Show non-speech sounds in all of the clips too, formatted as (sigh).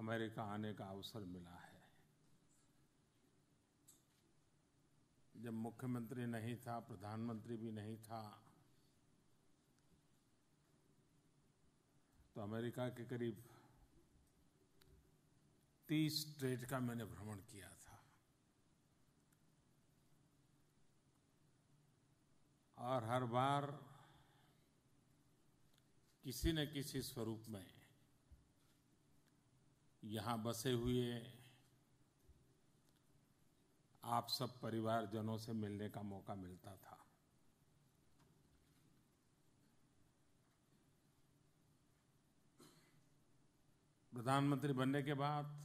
America आने का अवसर मिला है जब मुख्यमंत्री नहीं था प्रधानमंत्री भी नहीं था तो अमेरिका के करीब तीस स्टेट का मैंने भ्रमण किया था और हर बार किसी न किसी स्वरूप में यहाँ बसे हुए आप सब परिवारजनों से मिलने का मौका मिलता था प्रधानमंत्री बनने के बाद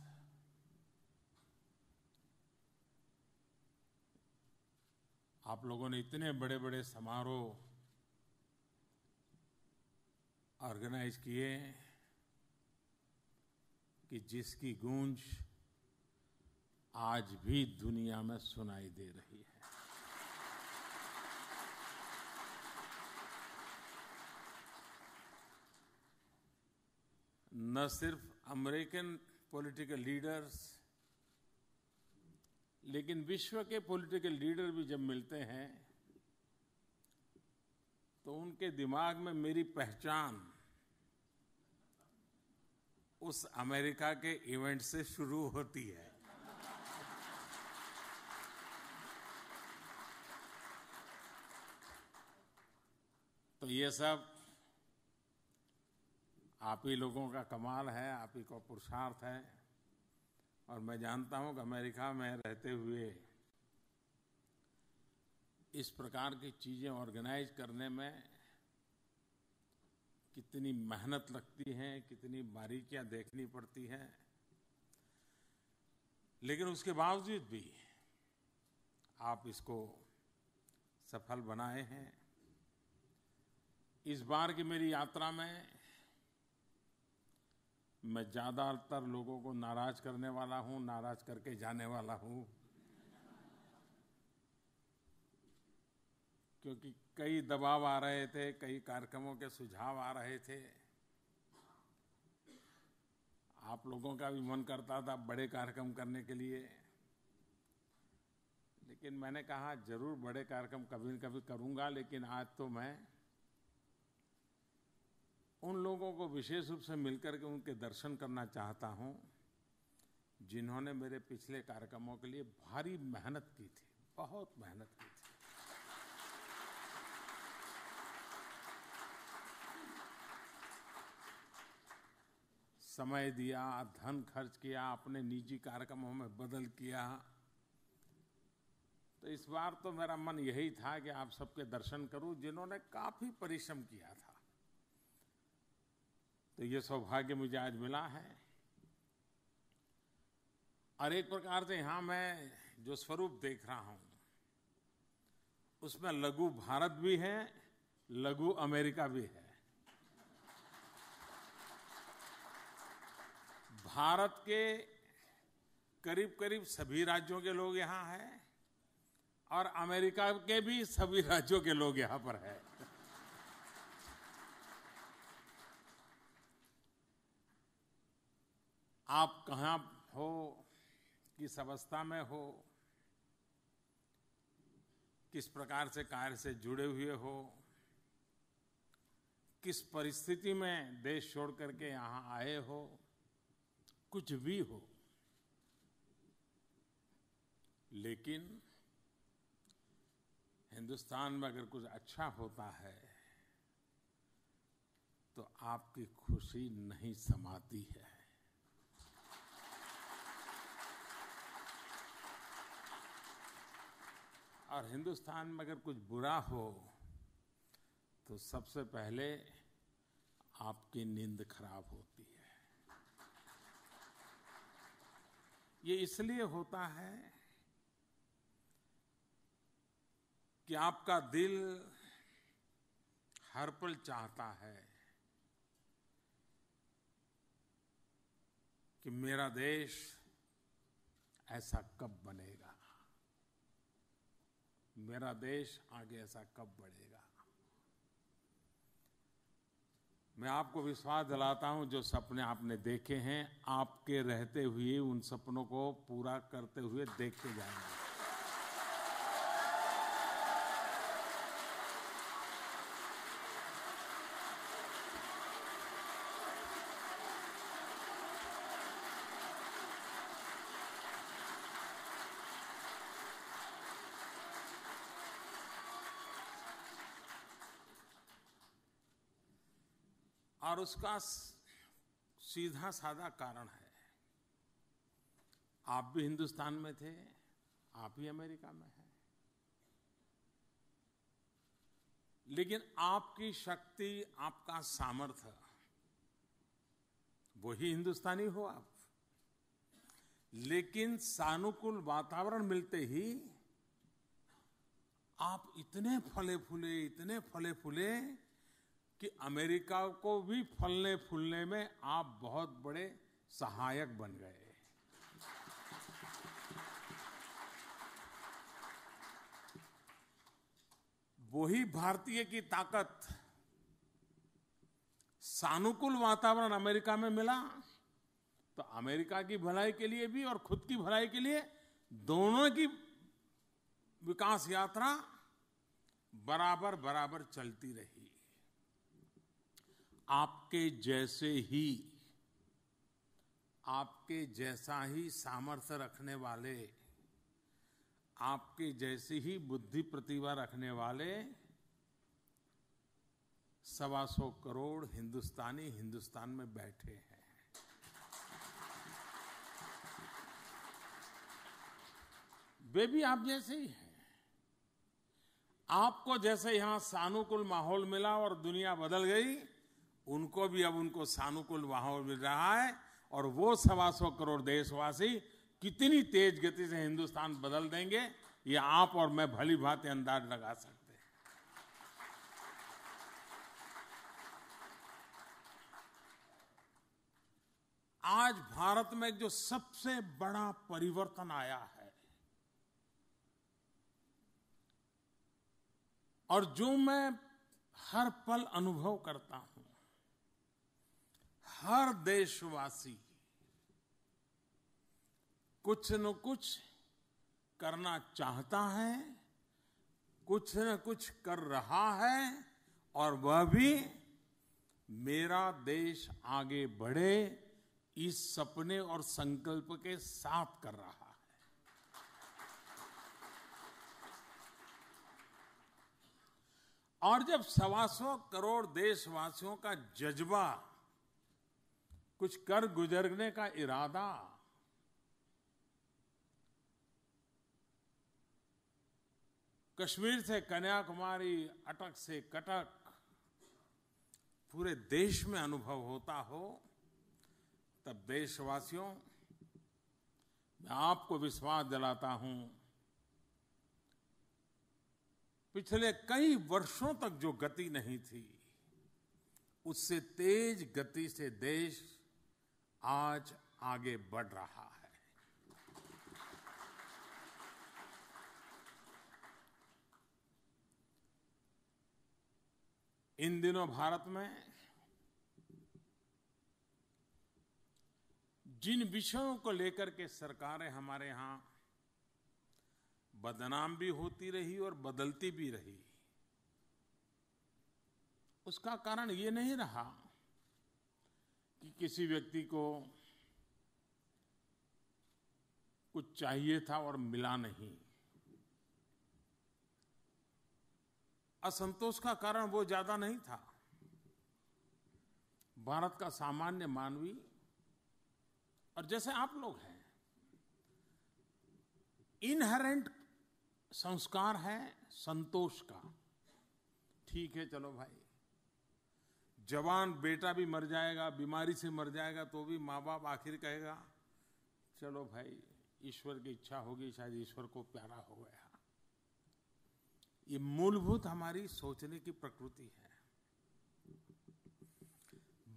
आप लोगों ने इतने बड़े बड़े समारोह ऑर्गेनाइज किए कि जिसकी गूंज आज भी दुनिया में सुनाई दे रही है न सिर्फ अमेरिकन पॉलिटिकल लीडर्स लेकिन विश्व के पॉलिटिकल लीडर भी जब मिलते हैं तो उनके दिमाग में मेरी पहचान उस अमेरिका के इवेंट से शुरू होती है तो ये सब आप ही लोगों का कमाल है आप ही का पुरुषार्थ है और मैं जानता हूं कि अमेरिका में रहते हुए इस प्रकार की चीजें ऑर्गेनाइज करने में कितनी मेहनत लगती है कितनी बारीकियां देखनी पड़ती हैं लेकिन उसके बावजूद भी आप इसको सफल बनाए हैं इस बार की मेरी यात्रा में मैं ज़्यादातर लोगों को नाराज करने वाला हूँ नाराज करके जाने वाला हूँ क्योंकि कई दबाव आ रहे थे कई कार्यक्रमों के सुझाव आ रहे थे आप लोगों का भी मन करता था बड़े कार्यक्रम करने के लिए लेकिन मैंने कहा जरूर बड़े कार्यक्रम कभी न कभी करूंगा लेकिन आज तो मैं उन लोगों को विशेष रूप से मिलकर के उनके दर्शन करना चाहता हूं जिन्होंने मेरे पिछले कार्यक्रमों के लिए भारी मेहनत की थी बहुत मेहनत की समय दिया धन खर्च किया अपने निजी कार्यक्रमों में बदल किया तो इस बार तो मेरा मन यही था कि आप सबके दर्शन करूं जिन्होंने काफ़ी परिश्रम किया था तो ये सौभाग्य मुझे आज मिला है और एक प्रकार से यहां मैं जो स्वरूप देख रहा हूँ उसमें लघु भारत भी है लघु अमेरिका भी है भारत के करीब करीब सभी राज्यों के लोग यहाँ हैं और अमेरिका के भी सभी (laughs) राज्यों के लोग यहाँ पर हैं आप कहाँ हो किस अवस्था में हो किस प्रकार से कार्य से जुड़े हुए हो किस परिस्थिति में देश छोड़ करके यहाँ आए हो कुछ भी हो लेकिन हिंदुस्तान में अगर कुछ अच्छा होता है तो आपकी खुशी नहीं समाती है और हिंदुस्तान में अगर कुछ बुरा हो तो सबसे पहले आपकी नींद खराब होती है ये इसलिए होता है कि आपका दिल हर पल चाहता है कि मेरा देश ऐसा कब बनेगा मेरा देश आगे ऐसा कब बढ़ेगा मैं आपको विश्वास दिलाता हूं जो सपने आपने देखे हैं आपके रहते हुए उन सपनों को पूरा करते हुए देखते जाएंगे और उसका सीधा साधा कारण है आप भी हिंदुस्तान में थे आप ही अमेरिका में हैं लेकिन आपकी शक्ति आपका सामर्थ्य वही हिंदुस्तानी हो आप लेकिन सानुकूल वातावरण मिलते ही आप इतने फले फूले इतने फले फूले कि अमेरिका को भी फलने फूलने में आप बहुत बड़े सहायक बन गए वही भारतीय की ताकत सानुकूल वातावरण अमेरिका में मिला तो अमेरिका की भलाई के लिए भी और खुद की भलाई के लिए दोनों की विकास यात्रा बराबर बराबर चलती रही आपके जैसे ही आपके जैसा ही सामर्थ्य रखने वाले आपके जैसी ही बुद्धि प्रतिभा रखने वाले सवा सौ करोड़ हिंदुस्तानी हिंदुस्तान में बैठे हैं वे भी आप जैसे ही हैं आपको जैसे यहां सानुकूल माहौल मिला और दुनिया बदल गई उनको भी अब उनको सानुकूल वहां मिल रहा है और वो सवा सौ करोड़ देशवासी कितनी तेज गति से हिंदुस्तान बदल देंगे ये आप और मैं भली भांति अंदाज लगा सकते हैं आज भारत में जो सबसे बड़ा परिवर्तन आया है और जो मैं हर पल अनुभव करता हूं हर देशवासी कुछ न कुछ करना चाहता है कुछ न कुछ कर रहा है और वह भी मेरा देश आगे बढ़े इस सपने और संकल्प के साथ कर रहा है और जब सवा सौ करोड़ देशवासियों का जज्बा कुछ कर गुजरने का इरादा कश्मीर से कन्याकुमारी अटक से कटक पूरे देश में अनुभव होता हो तब देशवासियों मैं आपको विश्वास दिलाता हूं पिछले कई वर्षों तक जो गति नहीं थी उससे तेज गति से देश आज आगे बढ़ रहा है इन दिनों भारत में जिन विषयों को लेकर के सरकारें हमारे यहां बदनाम भी होती रही और बदलती भी रही उसका कारण ये नहीं रहा कि किसी व्यक्ति को कुछ चाहिए था और मिला नहीं असंतोष का कारण वो ज्यादा नहीं था भारत का सामान्य मानवी और जैसे आप लोग हैं इनहेरेंट संस्कार है संतोष का ठीक है चलो भाई जवान बेटा भी मर जाएगा बीमारी से मर जाएगा तो भी माँ बाप आखिर कहेगा चलो भाई ईश्वर की इच्छा होगी शायद ईश्वर को प्यारा हो गया ये मूलभूत हमारी सोचने की प्रकृति है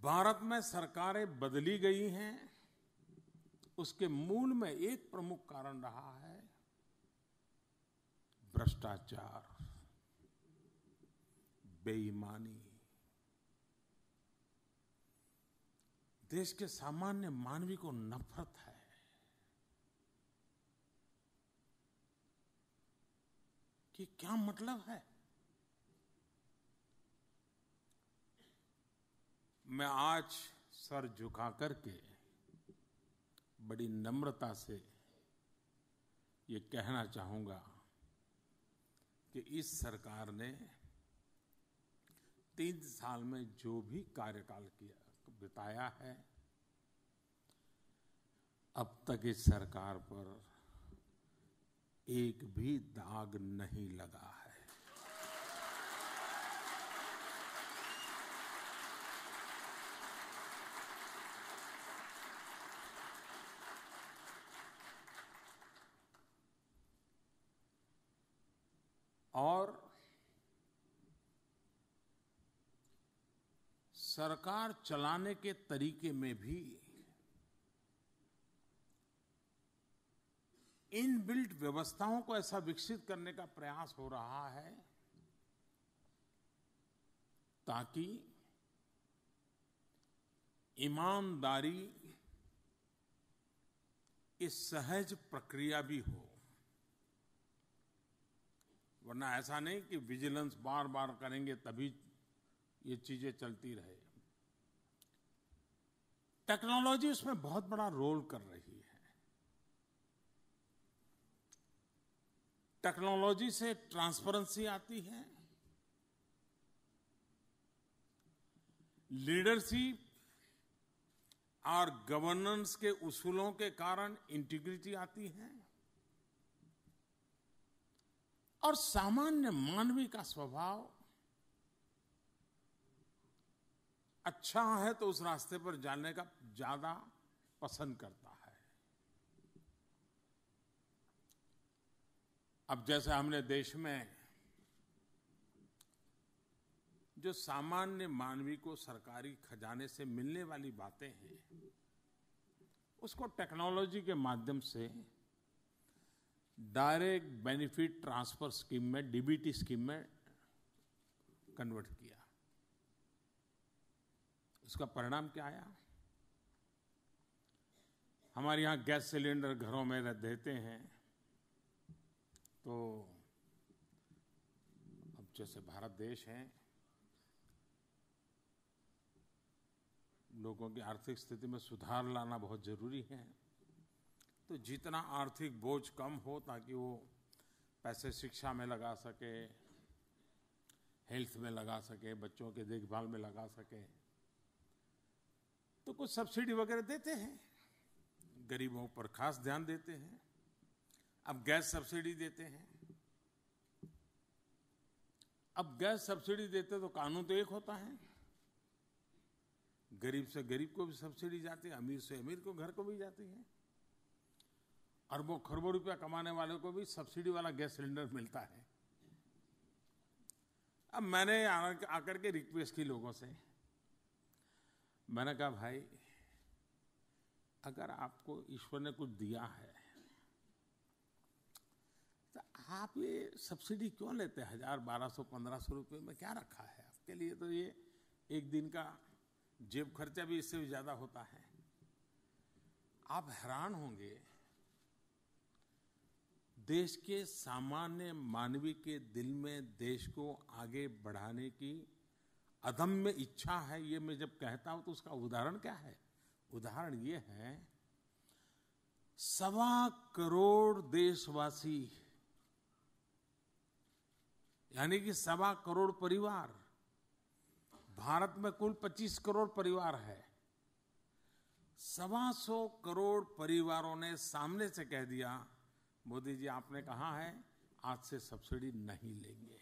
भारत में सरकारें बदली गई हैं उसके मूल में एक प्रमुख कारण रहा है भ्रष्टाचार बेईमानी देश के सामान्य मानवी को नफरत है कि क्या मतलब है मैं आज सर झुका करके बड़ी नम्रता से ये कहना चाहूंगा कि इस सरकार ने तीन साल में जो भी कार्यकाल किया बिताया है अब तक इस सरकार पर एक भी दाग नहीं लगा है और सरकार चलाने के तरीके में भी इन बिल्ट व्यवस्थाओं को ऐसा विकसित करने का प्रयास हो रहा है ताकि ईमानदारी इस सहज प्रक्रिया भी हो वरना ऐसा नहीं कि विजिलेंस बार बार करेंगे तभी ये चीजें चलती रहे टेक्नोलॉजी उसमें बहुत बड़ा रोल कर रही है टेक्नोलॉजी से ट्रांसपेरेंसी आती है लीडरशिप और गवर्नेंस के उसूलों के कारण इंटीग्रिटी आती है और सामान्य मानवी का स्वभाव अच्छा है तो उस रास्ते पर जाने का ज्यादा पसंद करता है अब जैसे हमने देश में जो सामान्य मानवी को सरकारी खजाने से मिलने वाली बातें हैं उसको टेक्नोलॉजी के माध्यम से डायरेक्ट बेनिफिट ट्रांसफर स्कीम में डीबीटी स्कीम में कन्वर्ट उसका परिणाम क्या आया हमारे यहाँ गैस सिलेंडर घरों में देते हैं तो अब जैसे भारत देश है लोगों की आर्थिक स्थिति में सुधार लाना बहुत ज़रूरी है तो जितना आर्थिक बोझ कम हो ताकि वो पैसे शिक्षा में लगा सके हेल्थ में लगा सके बच्चों के देखभाल में लगा सके तो कुछ सब्सिडी वगैरह देते हैं गरीबों पर खास ध्यान देते हैं अब गैस सब्सिडी देते हैं अब गैस सब्सिडी देते तो कानून तो एक होता है गरीब से गरीब को भी सब्सिडी जाती है अमीर से अमीर को घर को भी जाती है अरबों खरबों रुपया कमाने वाले को भी सब्सिडी वाला गैस सिलेंडर मिलता है अब मैंने आकर के रिक्वेस्ट की लोगों से मैंने कहा भाई अगर आपको ईश्वर ने कुछ दिया है तो आप ये सब्सिडी क्यों लेते हैं हजार बारह सौ पंद्रह सौ रुपये में क्या रखा है आपके लिए तो ये एक दिन का जेब खर्चा भी इससे भी ज़्यादा होता है आप हैरान होंगे देश के सामान्य मानवीय के दिल में देश को आगे बढ़ाने की अदम्य इच्छा है ये मैं जब कहता हूं तो उसका उदाहरण क्या है उदाहरण ये है सवा करोड़ देशवासी यानी कि सवा करोड़ परिवार भारत में कुल 25 करोड़ परिवार है सवा सौ करोड़ परिवारों ने सामने से कह दिया मोदी जी आपने कहा है आज से सब्सिडी नहीं लेंगे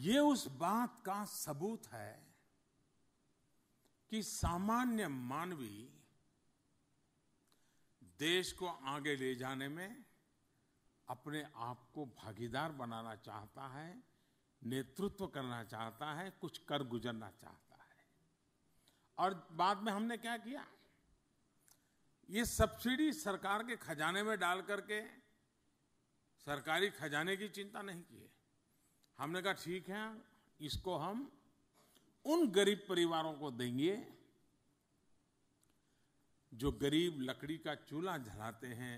ये उस बात का सबूत है कि सामान्य मानवी देश को आगे ले जाने में अपने आप को भागीदार बनाना चाहता है नेतृत्व करना चाहता है कुछ कर गुजरना चाहता है और बाद में हमने क्या किया ये सब्सिडी सरकार के खजाने में डाल करके सरकारी खजाने की चिंता नहीं की है हमने कहा ठीक है इसको हम उन गरीब परिवारों को देंगे जो गरीब लकड़ी का चूल्हा जलाते हैं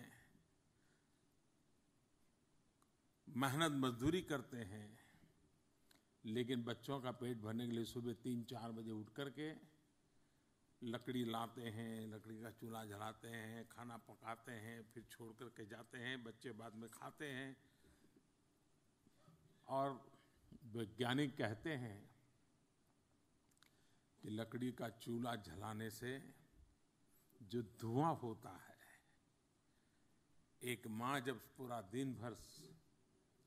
मेहनत मजदूरी करते हैं लेकिन बच्चों का पेट भरने के लिए सुबह तीन चार बजे उठ करके लकड़ी लाते हैं लकड़ी का चूल्हा जलाते हैं खाना पकाते हैं फिर छोड़ करके जाते हैं बच्चे बाद में खाते हैं और वैज्ञानिक कहते हैं कि लकड़ी का चूल्हा जलाने से जो धुआं होता है एक माँ जब पूरा दिन भर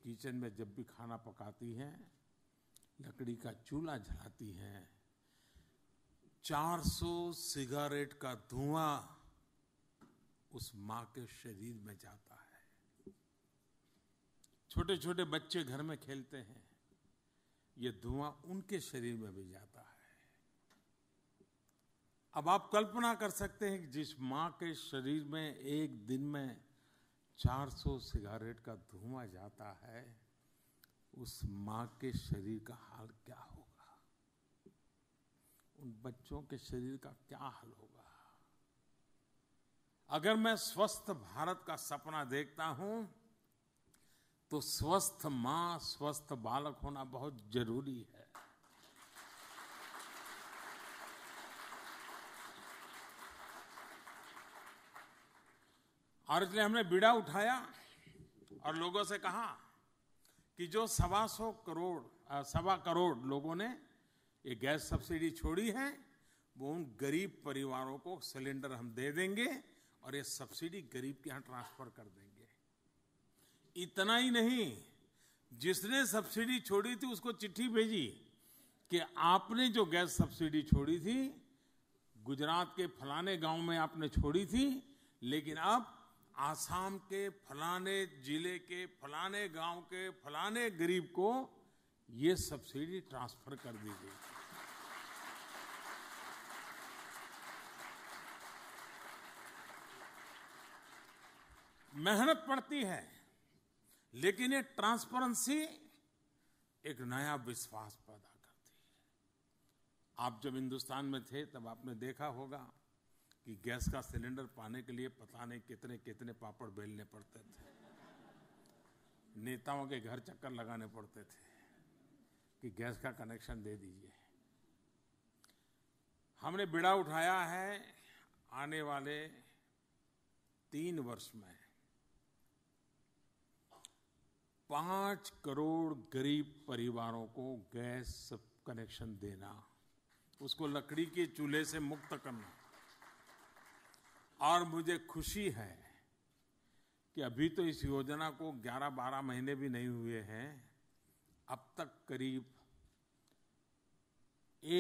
किचन में जब भी खाना पकाती है लकड़ी का चूल्हा जलाती है 400 सिगरेट का धुआं उस माँ के शरीर में जाता है छोटे छोटे बच्चे घर में खेलते हैं ये धुआं उनके शरीर में भी जाता है अब आप कल्पना कर सकते हैं कि जिस माँ के शरीर में एक दिन में 400 सिगारेट का धुआं जाता है उस माँ के शरीर का हाल क्या होगा उन बच्चों के शरीर का क्या हाल होगा अगर मैं स्वस्थ भारत का सपना देखता हूं तो स्वस्थ माँ स्वस्थ बालक होना बहुत जरूरी है और इसलिए हमने बीड़ा उठाया और लोगों से कहा कि जो सवा सौ करोड़ सवा करोड़ लोगों ने ये गैस सब्सिडी छोड़ी है वो उन गरीब परिवारों को सिलेंडर हम दे देंगे और ये सब्सिडी गरीब के यहाँ ट्रांसफर कर देंगे इतना ही नहीं जिसने सब्सिडी छोड़ी थी उसको चिट्ठी भेजी कि आपने जो गैस सब्सिडी छोड़ी थी गुजरात के फलाने गांव में आपने छोड़ी थी लेकिन अब आसाम के फलाने जिले के फलाने गांव के फलाने गरीब को ये सब्सिडी ट्रांसफर कर दी गई मेहनत पड़ती है लेकिन ये ट्रांसपेरेंसी एक नया विश्वास पैदा करती है आप जब हिंदुस्तान में थे तब आपने देखा होगा कि गैस का सिलेंडर पाने के लिए पता नहीं कितने कितने पापड़ बेलने पड़ते थे नेताओं के घर चक्कर लगाने पड़ते थे कि गैस का कनेक्शन दे दीजिए हमने बिड़ा उठाया है आने वाले तीन वर्ष में पांच करोड़ गरीब परिवारों को गैस कनेक्शन देना उसको लकड़ी के चूल्हे से मुक्त करना और मुझे खुशी है कि अभी तो इस योजना को 11-12 महीने भी नहीं हुए हैं अब तक करीब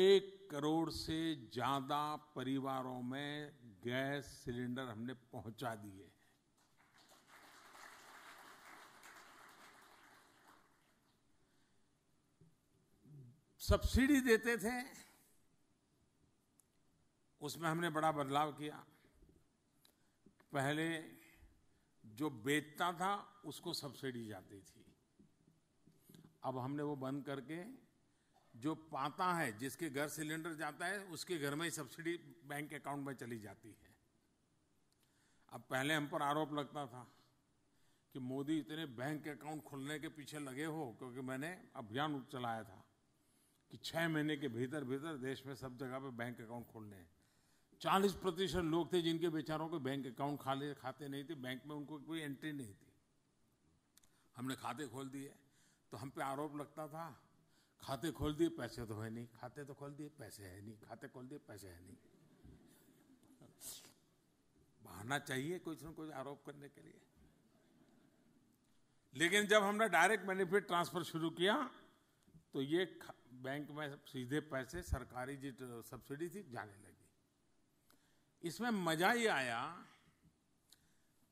एक करोड़ से ज़्यादा परिवारों में गैस सिलेंडर हमने पहुंचा दिए सब्सिडी देते थे उसमें हमने बड़ा बदलाव किया पहले जो बेचता था उसको सब्सिडी जाती थी अब हमने वो बंद करके जो पाता है जिसके घर सिलेंडर जाता है उसके घर में ही सब्सिडी बैंक अकाउंट में चली जाती है अब पहले हम पर आरोप लगता था कि मोदी इतने बैंक अकाउंट खोलने के पीछे लगे हो क्योंकि मैंने अभियान चलाया था कि छह महीने के भीतर भीतर देश में सब जगह पे बैंक अकाउंट खोलने हैं चालीस प्रतिशत लोग थे जिनके बेचारों के बैंक अकाउंट खाले खाते नहीं थे बैंक में उनको कोई एंट्री नहीं थी हमने खाते खोल दिए तो हम पे आरोप लगता था खाते खोल दिए पैसे तो है नहीं खाते तो खोल दिए पैसे है नहीं खाते खोल दिए पैसे है नहीं बहाना चाहिए कुछ ना कुछ आरोप करने के लिए लेकिन जब हमने डायरेक्ट बेनिफिट ट्रांसफर शुरू किया तो ये बैंक में सीधे पैसे सरकारी जो तो सब्सिडी थी जाने लगी इसमें मजा ही आया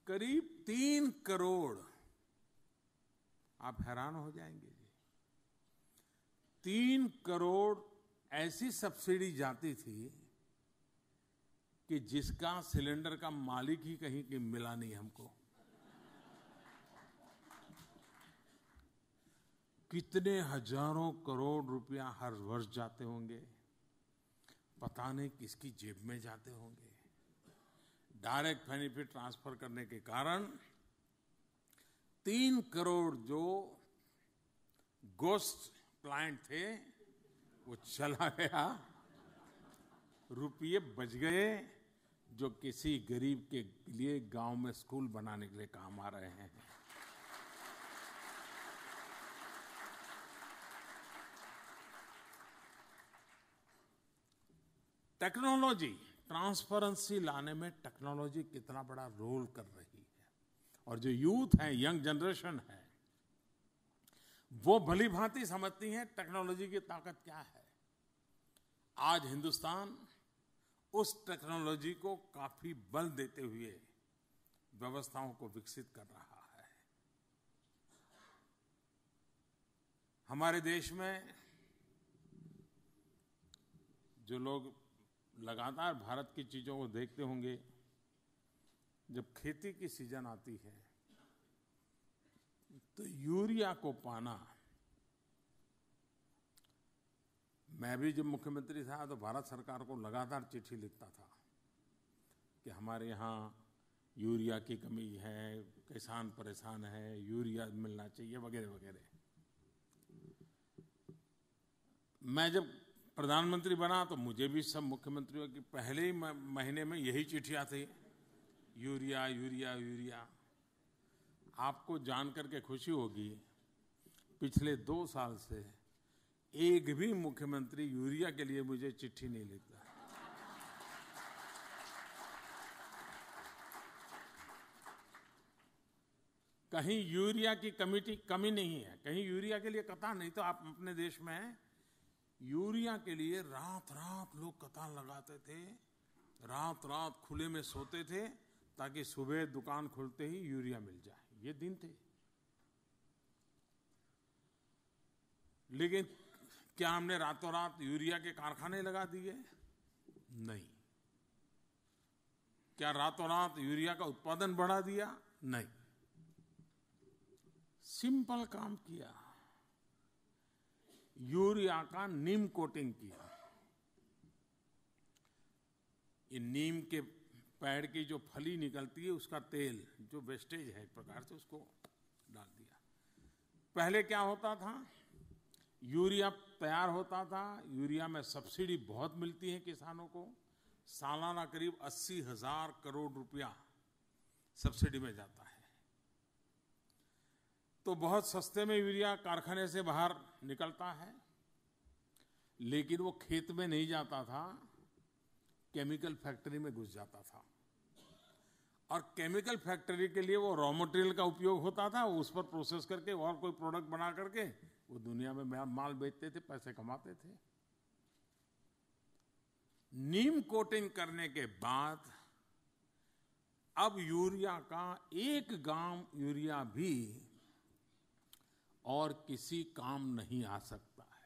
करीब तीन करोड़ आप हैरान हो जाएंगे जी तीन करोड़ ऐसी सब्सिडी जाती थी कि जिसका सिलेंडर का मालिक ही कहीं कि मिला नहीं हमको कितने हजारों करोड़ रुपया हर वर्ष जाते होंगे पता नहीं किसकी जेब में जाते होंगे डायरेक्ट बेनिफिट ट्रांसफर करने के कारण तीन करोड़ जो गोस्ट प्लांट थे वो चला गया रुपये बच गए जो किसी गरीब के लिए गांव में स्कूल बनाने के लिए काम आ रहे हैं टेक्नोलॉजी ट्रांसपेरेंसी लाने में टेक्नोलॉजी कितना बड़ा रोल कर रही है और जो यूथ है यंग जनरेशन है वो भली भांति समझती है टेक्नोलॉजी की ताकत क्या है आज हिंदुस्तान उस टेक्नोलॉजी को काफी बल देते हुए व्यवस्थाओं को विकसित कर रहा है हमारे देश में जो लोग लगातार भारत की चीज़ों को देखते होंगे जब खेती की सीजन आती है तो यूरिया को पाना मैं भी जब मुख्यमंत्री था तो भारत सरकार को लगातार चिट्ठी लिखता था कि हमारे यहाँ यूरिया की कमी है किसान परेशान है यूरिया मिलना चाहिए वगैरह वगैरह मैं जब प्रधानमंत्री बना तो मुझे भी सब मुख्यमंत्रियों की पहले ही महीने में यही चिट्ठियां थी यूरिया यूरिया यूरिया आपको जान के खुशी होगी पिछले दो साल से एक भी मुख्यमंत्री यूरिया के लिए मुझे चिट्ठी नहीं लिखता कहीं यूरिया की कमिटी कमी नहीं है कहीं यूरिया के लिए कता नहीं तो आप अपने देश में हैं यूरिया के लिए रात रात लोग कतार लगाते थे रात रात खुले में सोते थे ताकि सुबह दुकान खुलते ही यूरिया मिल जाए ये दिन थे लेकिन क्या हमने रातों रात यूरिया के कारखाने लगा दिए नहीं क्या रातों रात यूरिया का उत्पादन बढ़ा दिया नहीं सिंपल काम किया यूरिया का नीम कोटिंग किया ये नीम के पेड़ की जो फली निकलती है उसका तेल जो वेस्टेज है एक प्रकार से उसको डाल दिया पहले क्या होता था यूरिया तैयार होता था यूरिया में सब्सिडी बहुत मिलती है किसानों को सालाना करीब अस्सी हजार करोड़ रुपया सब्सिडी में जाता तो बहुत सस्ते में यूरिया कारखाने से बाहर निकलता है लेकिन वो खेत में नहीं जाता था केमिकल फैक्ट्री में घुस जाता था और केमिकल फैक्ट्री के लिए वो रॉ मटेरियल का उपयोग होता था उस पर प्रोसेस करके और कोई प्रोडक्ट बना करके वो दुनिया में माल बेचते थे पैसे कमाते थे नीम कोटिंग करने के बाद अब यूरिया का एक ग्राम यूरिया भी और किसी काम नहीं आ सकता है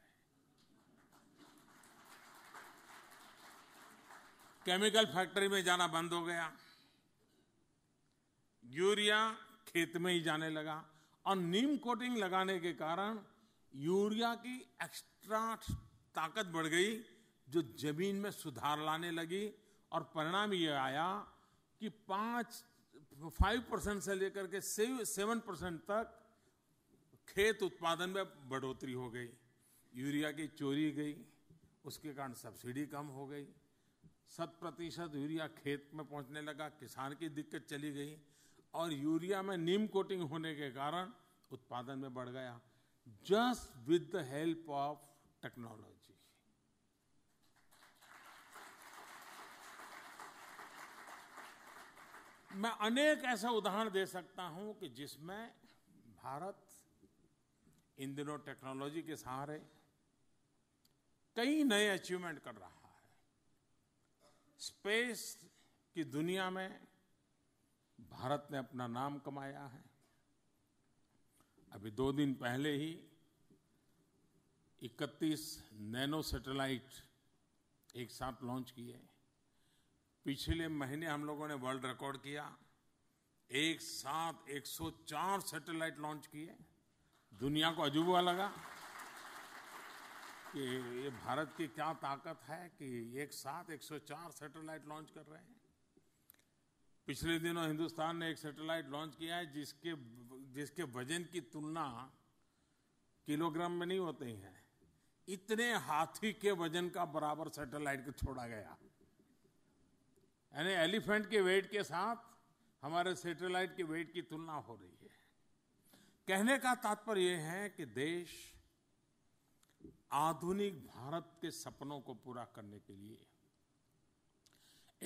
केमिकल फैक्ट्री में जाना बंद हो गया यूरिया खेत में ही जाने लगा और नीम कोटिंग लगाने के कारण यूरिया की एक्स्ट्रा ताकत बढ़ गई जो जमीन में सुधार लाने लगी और परिणाम ये आया कि पाँच फाइव परसेंट से लेकर के सेवन परसेंट तक खेत उत्पादन में बढ़ोतरी हो गई यूरिया की चोरी गई उसके कारण सब्सिडी कम हो गई शत प्रतिशत यूरिया खेत में पहुंचने लगा किसान की दिक्कत चली गई और यूरिया में नीम कोटिंग होने के कारण उत्पादन में बढ़ गया just with the help of technology मैं अनेक ऐसे उदाहरण दे सकता हूं कि जिसमें भारत इन दिनों टेक्नोलॉजी के सहारे कई नए अचीवमेंट कर रहा है स्पेस की दुनिया में भारत ने अपना नाम कमाया है अभी दो दिन पहले ही 31 नैनो सैटेलाइट एक साथ लॉन्च किए पिछले महीने हम लोगों ने वर्ल्ड रिकॉर्ड किया एक साथ 104 सैटेलाइट लॉन्च किए दुनिया को अजूबा लगा कि ये भारत की क्या ताकत है कि एक साथ 104 सैटेलाइट लॉन्च कर रहे हैं पिछले दिनों हिंदुस्तान ने एक सैटेलाइट लॉन्च किया है जिसके जिसके वजन की तुलना किलोग्राम में नहीं होती है इतने हाथी के वजन का बराबर सैटेलाइट को छोड़ा गया यानी एलिफेंट के वेट के साथ हमारे सैटेलाइट के वेट की तुलना हो रही है कहने का तात्पर्य यह है कि देश आधुनिक भारत के सपनों को पूरा करने के लिए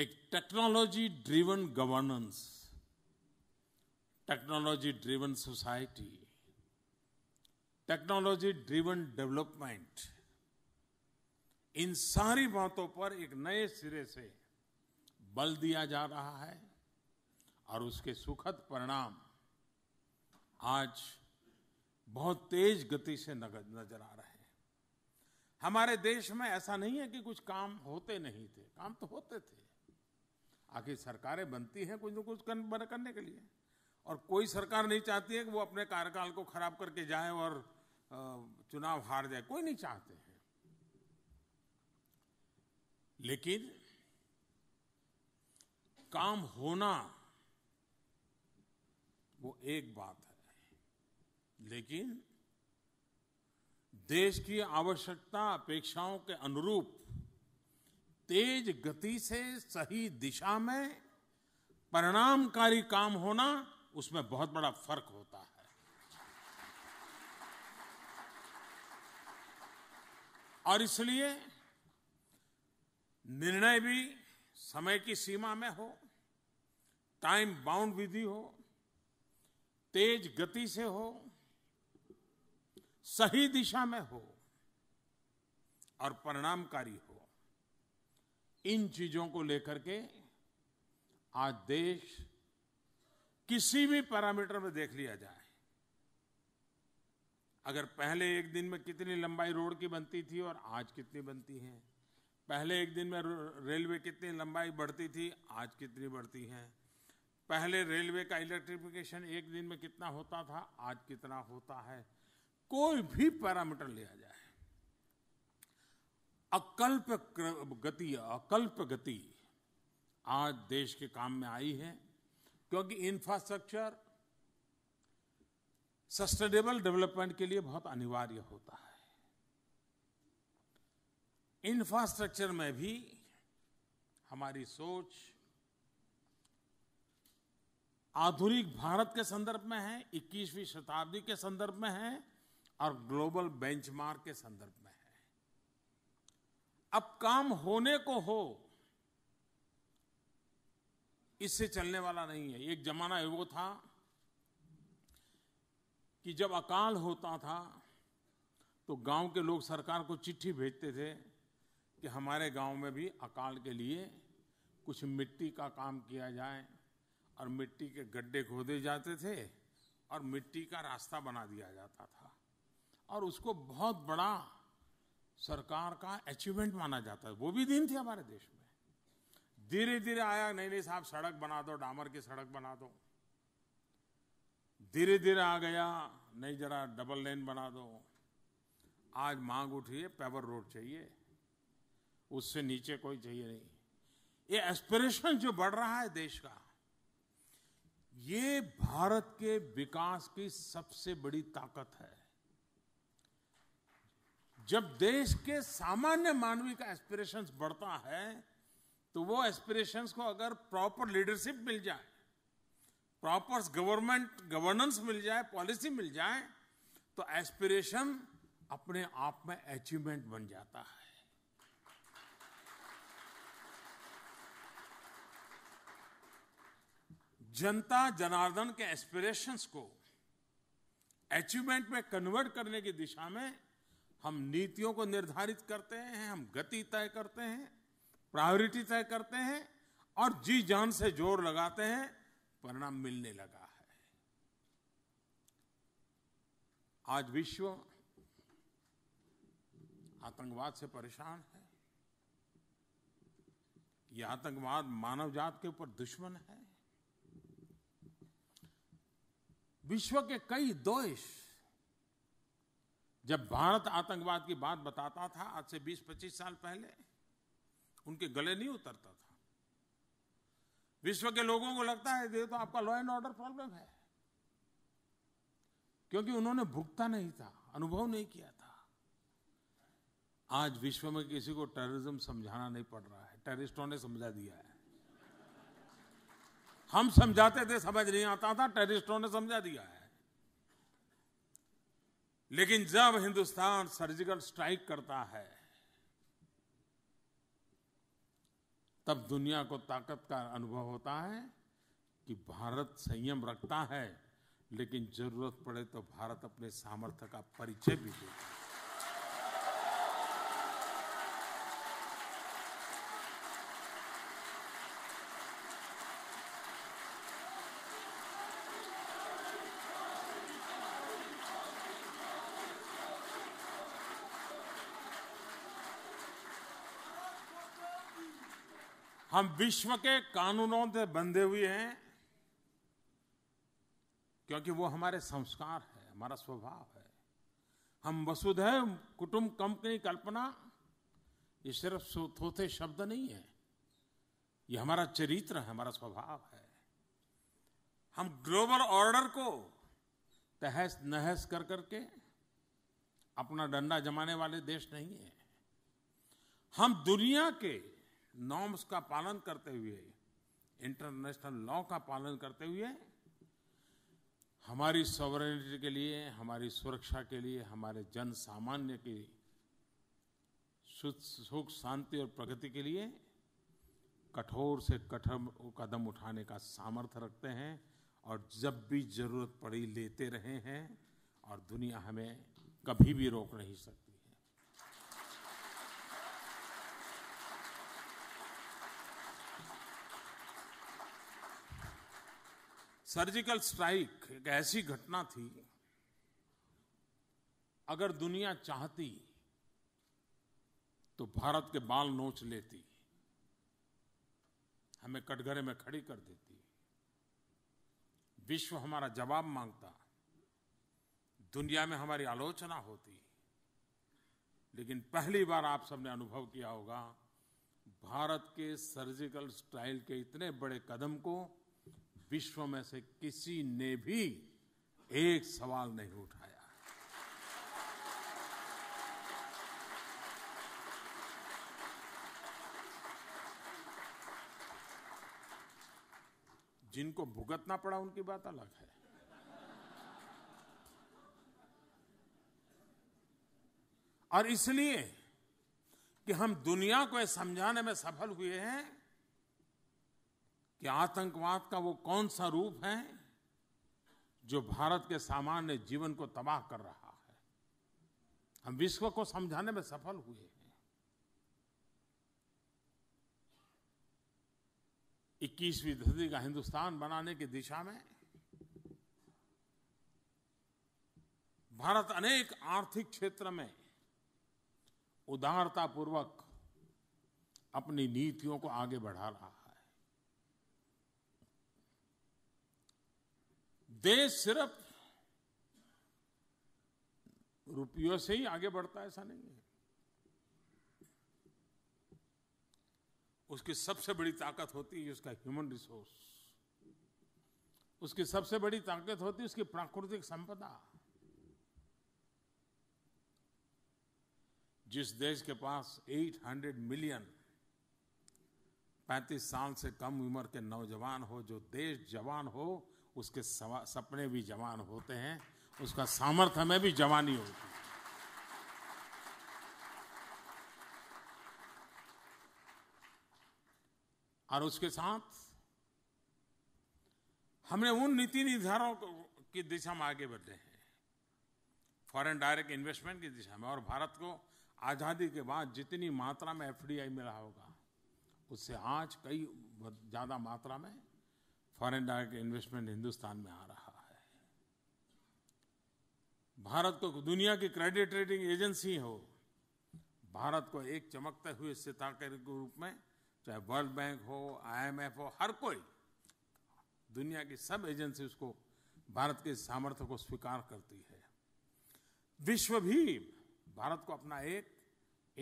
एक technology driven governance technology driven society technology driven development इन सारी बातों पर एक नए सिरे से बल दिया जा रहा है और उसके सुखद परिणाम आज बहुत तेज गति से नजर आ रहे हैं हमारे देश में ऐसा नहीं है कि कुछ काम होते नहीं थे काम तो होते थे आखिर सरकारें बनती हैं कुछ न कुछ करने के लिए और कोई सरकार नहीं चाहती है कि वो अपने कार्यकाल को खराब करके जाए और चुनाव हार जाए कोई नहीं चाहते हैं लेकिन काम होना वो एक बात लेकिन देश की आवश्यकता अपेक्षाओं के अनुरूप तेज गति से सही दिशा में परिणामकारी काम होना उसमें बहुत बड़ा फर्क होता है और इसलिए निर्णय भी समय की सीमा में हो टाइम बाउंड विधि हो तेज गति से हो सही दिशा में हो और परिणामकारी हो इन चीजों को लेकर के आज देश किसी भी पैरामीटर में देख लिया जाए अगर पहले एक दिन में कितनी लंबाई रोड की बनती थी और आज कितनी बनती है पहले एक दिन में रेलवे कितनी लंबाई बढ़ती थी आज कितनी बढ़ती है पहले रेलवे का इलेक्ट्रिफिकेशन एक दिन में कितना होता था आज कितना होता है कोई भी पैरामीटर लिया जाए अकल्प गति अकल्प गति आज देश के काम में आई है क्योंकि इंफ्रास्ट्रक्चर सस्टेनेबल डेवलपमेंट के लिए बहुत अनिवार्य होता है इंफ्रास्ट्रक्चर में भी हमारी सोच आधुनिक भारत के संदर्भ में है 21वीं शताब्दी के संदर्भ में है और ग्लोबल बेंचमार्क के संदर्भ में है अब काम होने को हो इससे चलने वाला नहीं है एक जमाना है वो था कि जब अकाल होता था तो गांव के लोग सरकार को चिट्ठी भेजते थे कि हमारे गांव में भी अकाल के लिए कुछ मिट्टी का काम किया जाए और मिट्टी के गड्ढे खोदे जाते थे और मिट्टी का रास्ता बना दिया जाता था और उसको बहुत बड़ा सरकार का अचीवमेंट माना जाता है वो भी दिन थे हमारे देश में धीरे धीरे आया नहीं नहीं साहब सड़क बना दो डामर की सड़क बना दो धीरे धीरे आ गया नहीं जरा डबल लेन बना दो आज मांग उठी है पेवर रोड चाहिए उससे नीचे कोई चाहिए नहीं ये एस्पिरेशन जो बढ़ रहा है देश का ये भारत के विकास की सबसे बड़ी ताकत है जब देश के सामान्य मानवीय का एस्पिरेशंस बढ़ता है तो वो एस्पिरेशंस को अगर प्रॉपर लीडरशिप मिल जाए प्रॉपर गवर्नमेंट गवर्नेंस मिल जाए पॉलिसी मिल जाए तो एस्पिरेशन अपने आप में अचीवमेंट बन जाता है जनता जनार्दन के एस्पिरेशंस को अचीवमेंट में कन्वर्ट करने की दिशा में हम नीतियों को निर्धारित करते हैं हम गति तय करते हैं प्रायोरिटी तय करते हैं और जी जान से जोर लगाते हैं परिणाम मिलने लगा है आज विश्व आतंकवाद से परेशान है यह आतंकवाद मानव जात के ऊपर दुश्मन है विश्व के कई देश जब भारत आतंकवाद की बात बताता था आज से 20-25 साल पहले उनके गले नहीं उतरता था विश्व के लोगों को लगता है ये तो आपका लॉ एंड ऑर्डर प्रॉब्लम है क्योंकि उन्होंने भुगता नहीं था अनुभव नहीं किया था आज विश्व में किसी को टेररिज्म समझाना नहीं पड़ रहा है टेररिस्टों ने समझा दिया है हम समझाते थे समझ नहीं आता था टेररिस्टों ने समझा दिया है लेकिन जब हिंदुस्तान सर्जिकल स्ट्राइक करता है तब दुनिया को ताकत का अनुभव होता है कि भारत संयम रखता है लेकिन जरूरत पड़े तो भारत अपने सामर्थ्य का परिचय भी देता है हम विश्व के कानूनों से बंधे हुए हैं क्योंकि वो हमारे संस्कार है हमारा स्वभाव है हम वसुधैव कुटुंब की कल्पना ये सिर्फ थोथे शब्द नहीं है ये हमारा चरित्र है हमारा स्वभाव है हम ग्लोबल ऑर्डर को तहस नहस कर करके अपना डंडा जमाने वाले देश नहीं है हम दुनिया के नॉर्म्स का पालन करते हुए इंटरनेशनल लॉ का पालन करते हुए हमारी सॉवरेनिटी के लिए हमारी सुरक्षा के लिए हमारे जन सामान्य की सुख शांति और प्रगति के लिए कठोर से कठोर कदम उठाने का सामर्थ्य रखते हैं और जब भी जरूरत पड़ी लेते रहे हैं और दुनिया हमें कभी भी रोक नहीं सकती सर्जिकल स्ट्राइक एक ऐसी घटना थी अगर दुनिया चाहती तो भारत के बाल नोच लेती हमें कटघरे में खड़ी कर देती विश्व हमारा जवाब मांगता दुनिया में हमारी आलोचना होती लेकिन पहली बार आप सबने अनुभव किया होगा भारत के सर्जिकल स्ट्राइक के इतने बड़े कदम को विश्व में से किसी ने भी एक सवाल नहीं उठाया जिनको भुगतना पड़ा उनकी बात अलग है और इसलिए कि हम दुनिया को समझाने में सफल हुए हैं कि आतंकवाद का वो कौन सा रूप है जो भारत के सामान्य जीवन को तबाह कर रहा है हम विश्व को समझाने में सफल हुए हैं 21वीं सदी का हिंदुस्तान बनाने की दिशा में भारत अनेक आर्थिक क्षेत्र में उदारतापूर्वक अपनी नीतियों को आगे बढ़ा रहा है देश सिर्फ रुपयों से ही आगे बढ़ता है ऐसा नहीं है उसकी सबसे बड़ी ताकत होती है उसका ह्यूमन रिसोर्स उसकी सबसे बड़ी ताकत होती है उसकी प्राकृतिक संपदा जिस देश के पास 800 मिलियन 35 साल से कम उम्र के नौजवान हो जो देश जवान हो उसके सपने भी जवान होते हैं उसका सामर्थ्य हमें भी जवानी होती है और उसके साथ हमने उन नीति निर्धारों की दिशा में आगे बढ़े हैं फॉरेन डायरेक्ट इन्वेस्टमेंट की दिशा में और भारत को आज़ादी के बाद जितनी मात्रा में एफडीआई मिला होगा उससे आज कई ज़्यादा मात्रा में फॉरेन डायरेक्ट इन्वेस्टमेंट हिंदुस्तान में आ रहा है भारत को दुनिया की क्रेडिट रेटिंग एजेंसी हो भारत को एक चमकते हुए सितारे के रूप में चाहे वर्ल्ड बैंक हो आईएमएफ हो हर कोई दुनिया की सब एजेंसी उसको भारत के सामर्थ्य को स्वीकार करती है विश्व भी भारत को अपना एक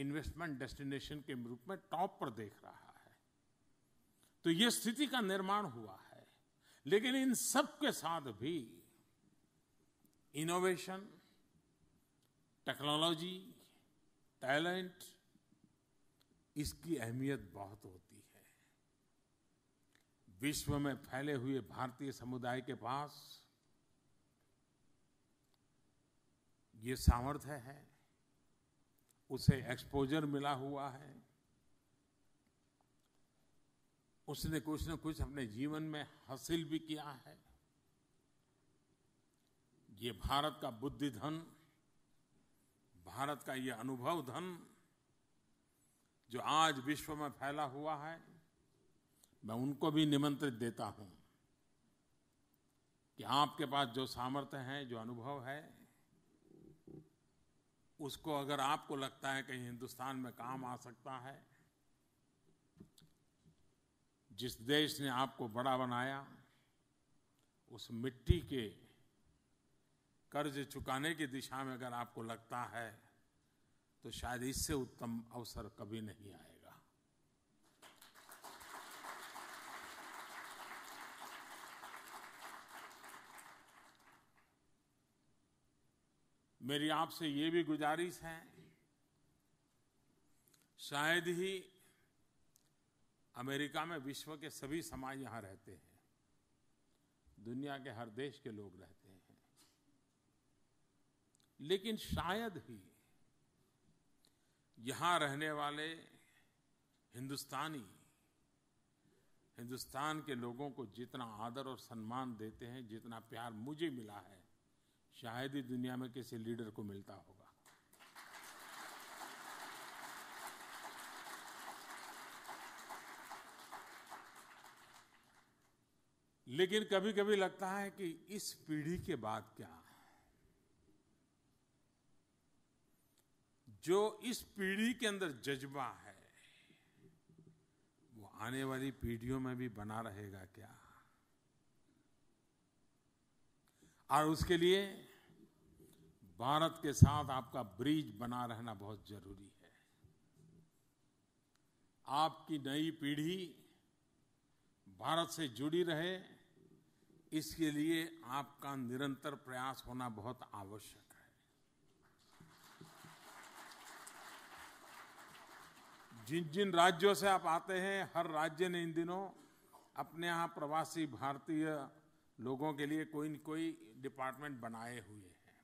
इन्वेस्टमेंट डेस्टिनेशन के रूप में टॉप पर देख रहा है तो यह स्थिति का निर्माण हुआ है लेकिन इन सब के साथ भी इनोवेशन टेक्नोलॉजी टैलेंट इसकी अहमियत बहुत होती है विश्व में फैले हुए भारतीय समुदाय के पास ये सामर्थ्य है उसे एक्सपोजर मिला हुआ है उसने कुछ न कुछ अपने जीवन में हासिल भी किया है ये भारत का बुद्धि धन भारत का ये अनुभव धन जो आज विश्व में फैला हुआ है मैं उनको भी निमंत्रित देता हूं कि आपके पास जो सामर्थ्य है जो अनुभव है उसको अगर आपको लगता है कहीं हिंदुस्तान में काम आ सकता है जिस देश ने आपको बड़ा बनाया उस मिट्टी के कर्ज चुकाने की दिशा में अगर आपको लगता है तो शायद इससे उत्तम अवसर कभी नहीं आएगा मेरी आपसे ये भी गुजारिश है शायद ही अमेरिका में विश्व के सभी समाज यहाँ रहते हैं दुनिया के हर देश के लोग रहते हैं लेकिन शायद ही यहाँ रहने वाले हिंदुस्तानी हिंदुस्तान के लोगों को जितना आदर और सम्मान देते हैं जितना प्यार मुझे मिला है शायद ही दुनिया में किसी लीडर को मिलता होगा लेकिन कभी कभी लगता है कि इस पीढ़ी के बाद क्या जो इस पीढ़ी के अंदर जज्बा है वो आने वाली पीढ़ियों में भी बना रहेगा क्या और उसके लिए भारत के साथ आपका ब्रिज बना रहना बहुत जरूरी है आपकी नई पीढ़ी भारत से जुड़ी रहे इसके लिए आपका निरंतर प्रयास होना बहुत आवश्यक है जिन जिन राज्यों से आप आते हैं हर राज्य ने इन दिनों अपने यहाँ प्रवासी भारतीय लोगों के लिए कोई न कोई डिपार्टमेंट बनाए हुए हैं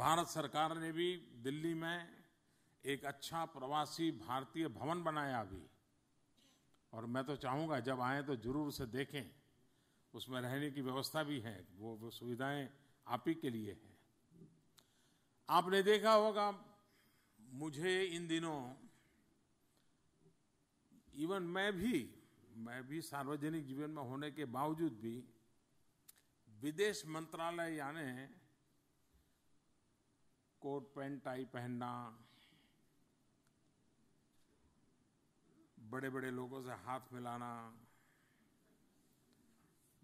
भारत सरकार ने भी दिल्ली में एक अच्छा प्रवासी भारतीय भवन बनाया अभी और मैं तो चाहूँगा जब आए तो जरूर उसे देखें उसमें रहने की व्यवस्था भी है वो वो सुविधाएं आप ही के लिए हैं आपने देखा होगा मुझे इन दिनों इवन मैं भी मैं भी सार्वजनिक जीवन में होने के बावजूद भी विदेश मंत्रालय याने कोट पैंट टाई पहनना बड़े बड़े लोगों से हाथ मिलाना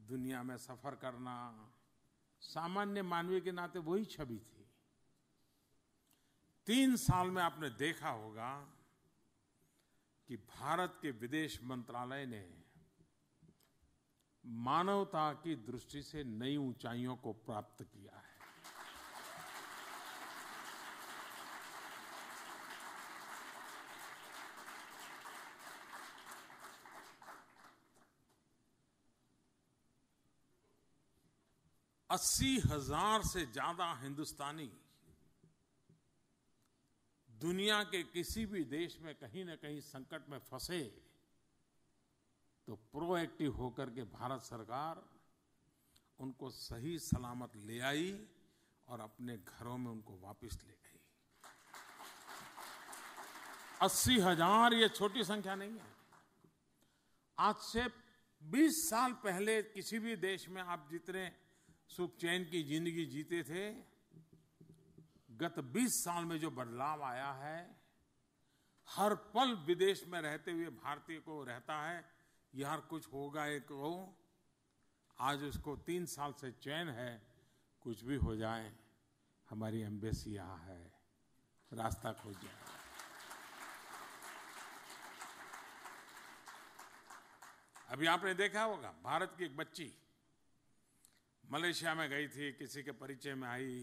दुनिया में सफ़र करना सामान्य मानवीय के नाते वही छवि थी तीन साल में आपने देखा होगा कि भारत के विदेश मंत्रालय ने मानवता की दृष्टि से नई ऊंचाइयों को प्राप्त किया अस्सी हजार से ज्यादा हिंदुस्तानी दुनिया के किसी भी देश में कहीं ना कहीं संकट में फंसे तो प्रोएक्टिव होकर के भारत सरकार उनको सही सलामत ले आई और अपने घरों में उनको वापस ले गई अस्सी हजार ये छोटी संख्या नहीं है आज से 20 साल पहले किसी भी देश में आप जितने सुख चैन की जिंदगी जीते थे गत 20 साल में जो बदलाव आया है हर पल विदेश में रहते हुए भारतीय को रहता है यार कुछ होगा एक वो आज उसको तीन साल से चैन है कुछ भी हो जाए हमारी एम्बेसी यहाँ है रास्ता खोज जाए अभी आपने देखा होगा भारत की एक बच्ची मलेशिया में गई थी किसी के परिचय में आई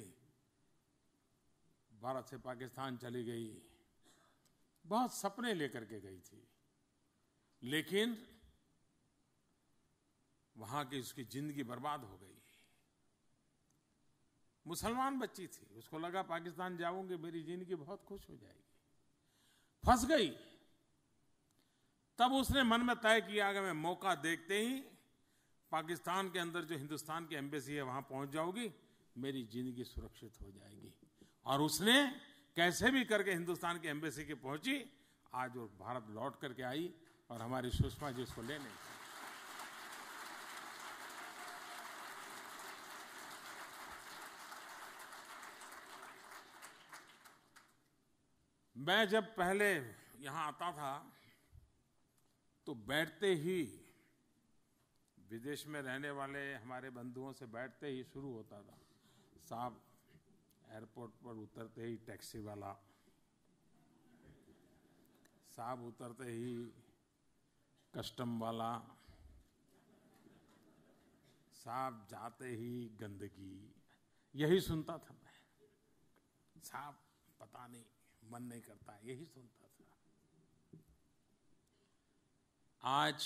भारत से पाकिस्तान चली गई बहुत सपने लेकर के गई थी लेकिन वहां की उसकी जिंदगी बर्बाद हो गई मुसलमान बच्ची थी उसको लगा पाकिस्तान जाऊंगी मेरी जिंदगी बहुत खुश हो जाएगी फंस गई तब उसने मन में तय किया कि मैं मौका देखते ही पाकिस्तान के अंदर जो हिंदुस्तान की एम्बेसी है वहां पहुंच जाओगी मेरी जिंदगी सुरक्षित हो जाएगी और उसने कैसे भी करके हिंदुस्तान की एम्बेसी के पहुंची आज वो भारत लौट करके आई और हमारी सुषमा जी उसको लेने मैं जब पहले यहां आता था तो बैठते ही विदेश में रहने वाले हमारे बंधुओं से बैठते ही शुरू होता था साहब एयरपोर्ट पर उतरते ही टैक्सी वाला साहब उतरते ही कस्टम वाला साहब जाते ही गंदगी यही सुनता था मैं साहब पता नहीं मन नहीं करता यही सुनता था आज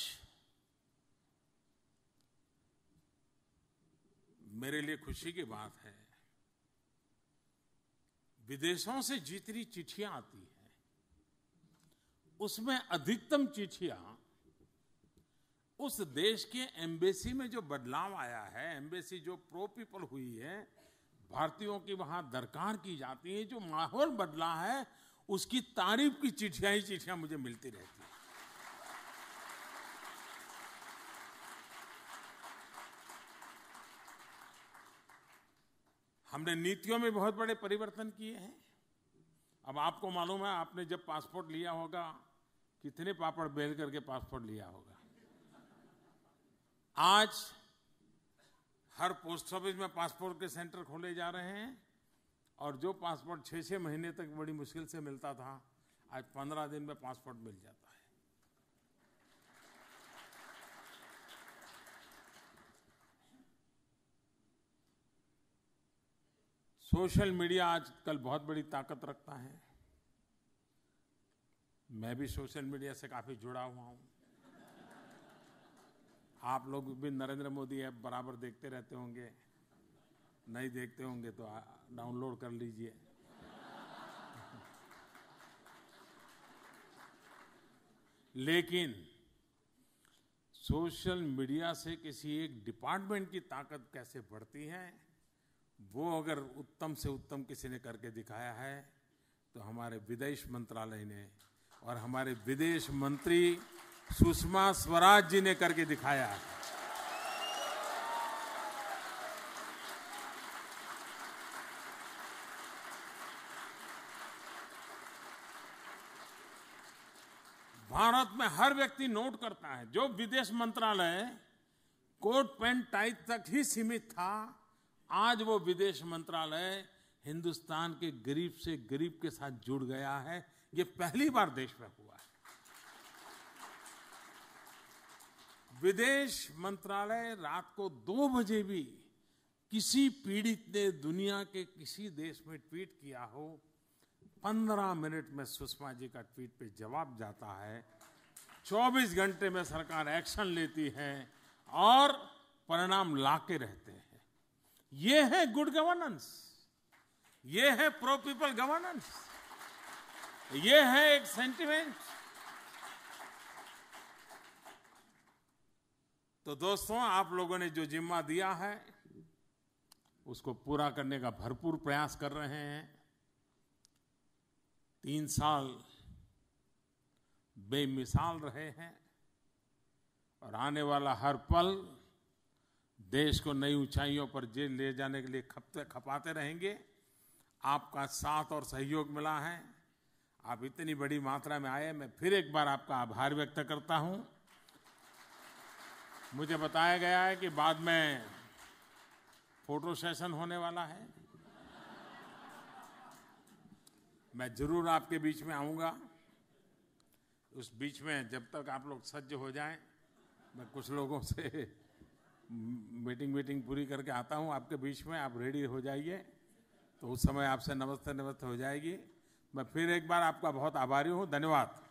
मेरे लिए खुशी की बात है विदेशों से जितनी चिट्ठियां आती हैं उसमें अधिकतम चिट्ठियां उस देश के एम्बेसी में जो बदलाव आया है एम्बेसी जो प्रो पीपल हुई है भारतीयों की वहां दरकार की जाती है जो माहौल बदला है उसकी तारीफ की चिट्ठियां ही चिट्ठियां मुझे मिलती रहती हैं हमने नीतियों में बहुत बड़े परिवर्तन किए हैं अब आपको मालूम है आपने जब पासपोर्ट लिया होगा कितने पापड़ बेल करके पासपोर्ट लिया होगा आज हर पोस्ट ऑफिस में पासपोर्ट के सेंटर खोले जा रहे हैं और जो पासपोर्ट छह छह महीने तक बड़ी मुश्किल से मिलता था आज पंद्रह दिन में पासपोर्ट मिल जाता सोशल मीडिया आजकल बहुत बड़ी ताकत रखता है मैं भी सोशल मीडिया से काफ़ी जुड़ा हुआ हूं आप लोग भी नरेंद्र मोदी ऐप बराबर देखते रहते होंगे नहीं देखते होंगे तो डाउनलोड कर लीजिए लेकिन सोशल मीडिया से किसी एक डिपार्टमेंट की ताकत कैसे बढ़ती है वो अगर उत्तम से उत्तम किसी ने करके दिखाया है तो हमारे विदेश मंत्रालय ने और हमारे विदेश मंत्री सुषमा स्वराज जी ने करके दिखाया है भारत में हर व्यक्ति नोट करता है जो विदेश मंत्रालय कोट पैंट टाइट तक ही सीमित था आज वो विदेश मंत्रालय हिंदुस्तान के गरीब से गरीब के साथ जुड़ गया है ये पहली बार देश में हुआ है विदेश मंत्रालय रात को दो बजे भी किसी पीड़ित ने दुनिया के किसी देश में ट्वीट किया हो पंद्रह मिनट में सुषमा जी का ट्वीट पे जवाब जाता है चौबीस घंटे में सरकार एक्शन लेती है और परिणाम लाके रहते हैं ये है गुड गवर्नेंस ये है प्रो पीपल गवर्नेंस ये है एक सेंटिमेंट तो दोस्तों आप लोगों ने जो जिम्मा दिया है उसको पूरा करने का भरपूर प्रयास कर रहे हैं तीन साल बेमिसाल रहे हैं और आने वाला हर पल देश को नई ऊंचाइयों पर जेल ले जाने के लिए खपते खपाते रहेंगे आपका साथ और सहयोग मिला है आप इतनी बड़ी मात्रा में आए मैं फिर एक बार आपका आभार व्यक्त करता हूं मुझे बताया गया है कि बाद में फोटो सेशन होने वाला है मैं जरूर आपके बीच में आऊंगा उस बीच में जब तक आप लोग सज्ज हो जाएं मैं कुछ लोगों से मीटिंग मीटिंग पूरी करके आता हूँ आपके बीच में आप रेडी हो जाइए तो उस समय आपसे नमस्ते नमस्ते हो जाएगी मैं फिर एक बार आपका बहुत आभारी हूँ धन्यवाद